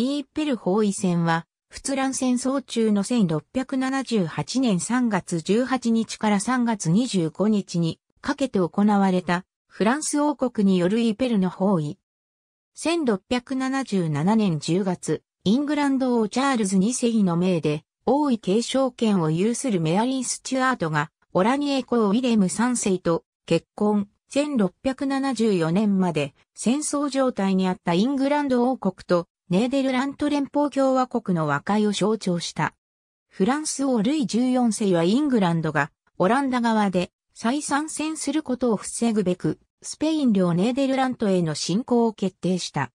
イーペル包囲戦は、仏蘭戦争中の1678年3月18日から3月25日にかけて行われたフランス王国によるイーペルの包囲。1677年10月、イングランド王チャールズ2世の命で王位継承権を有するメアリン・スチュアートがオラニエ公ウィレム3世と結婚。1674年まで戦争状態にあったイングランド王国とネーデルラント連邦共和国の和解を象徴した。フランス王ルイ14世はイングランドがオランダ側で再参戦することを防ぐべく、スペイン領ネーデルラントへの侵攻を決定した。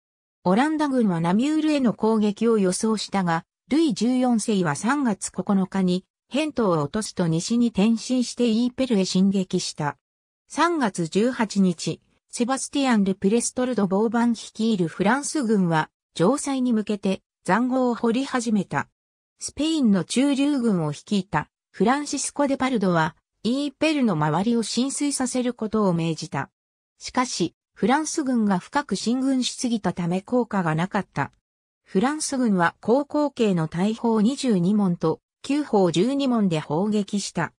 オランダ軍はナミュールへの攻撃を予想したが、ルイ14世は3月9日に、ヘントを落とすと西に転進してイーペルへ進撃した。3月18日、セバスティアン・ル・プレストルド・ボーバン率いるフランス軍は、城塞に向けて残壕を掘り始めた。スペインの中流軍を率いたフランシスコ・デパルドはイーペルの周りを浸水させることを命じた。しかし、フランス軍が深く進軍しすぎたため効果がなかった。フランス軍は高校系の大砲22門と9砲12門で砲撃した。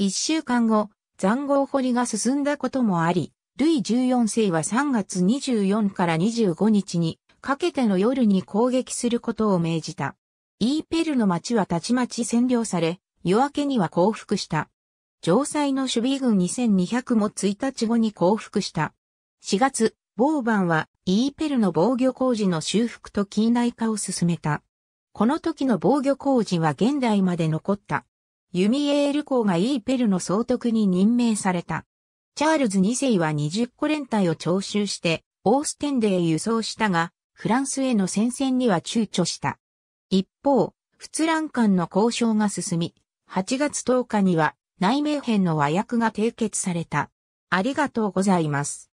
1週間後、残壕掘りが進んだこともあり、ルイ14世は3月24から25日にかけての夜に攻撃することを命じた。イーペルの町はたちまち占領され、夜明けには降伏した。城塞の守備軍2200も1日後に降伏した。4月、ボーバンはイーペルの防御工事の修復と近代化を進めた。この時の防御工事は現代まで残った。ユミエール公がイーペルの総督に任命された。チャールズ2世は20個連隊を徴収して、オーステンデへ輸送したが、フランスへの戦線には躊躇した。一方、仏蘭間の交渉が進み、8月10日には内名編の和訳が締結された。ありがとうございます。